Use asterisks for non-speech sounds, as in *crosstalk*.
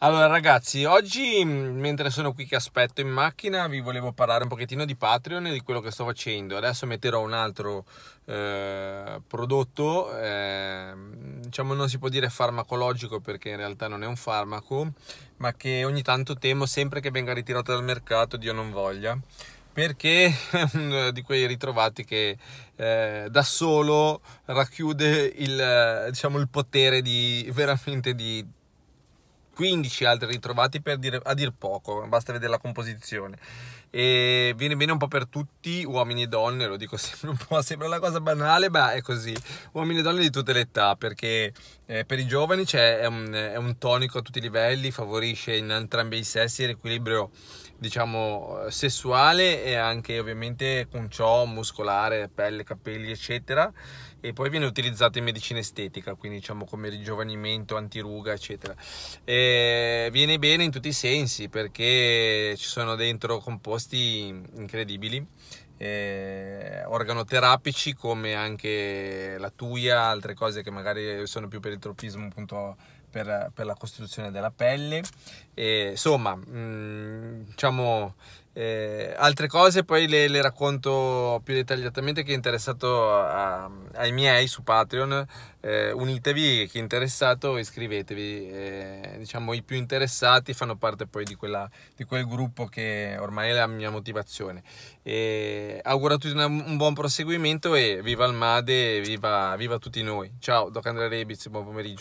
Allora ragazzi, oggi mm, mentre sono qui che aspetto in macchina vi volevo parlare un pochettino di Patreon e di quello che sto facendo. Adesso metterò un altro eh, prodotto, eh, diciamo non si può dire farmacologico perché in realtà non è un farmaco, ma che ogni tanto temo sempre che venga ritirato dal mercato, Dio non voglia, perché è uno di quei ritrovati che eh, da solo racchiude il, diciamo, il potere di veramente di 15 altri ritrovati per dire, a dir poco, basta vedere la composizione. E viene bene un po' per tutti, uomini e donne, lo dico *laughs* sempre un po', sembra una cosa banale, ma è così. Uomini e donne di tutte le età, perché eh, per i giovani è un, è, un, tonico a tutti i livelli, favorisce in entrambi i sessi l'equilibrio diciamo sessuale e anche ovviamente con ciò muscolare, pelle, capelli eccetera e poi viene utilizzato in medicina estetica quindi diciamo come rigiovanimento, antiruga eccetera e viene bene in tutti i sensi perché ci sono dentro composti incredibili eh, organoterapici come anche la tuia, altre cose che magari sono più per il tropismo appunto per, per la costituzione della pelle. E, insomma, mh, mm, diciamo eh, altre cose poi le, le, racconto più dettagliatamente chi è interessato a, ai miei su Patreon eh, unitevi chi è interessato iscrivetevi eh, diciamo i più interessati fanno parte poi di, quella, di, quel gruppo che ormai è la mia motivazione e auguro a tutti una, un buon proseguimento e viva il Made viva, viva tutti noi ciao Doc Andrea Rebiz buon pomeriggio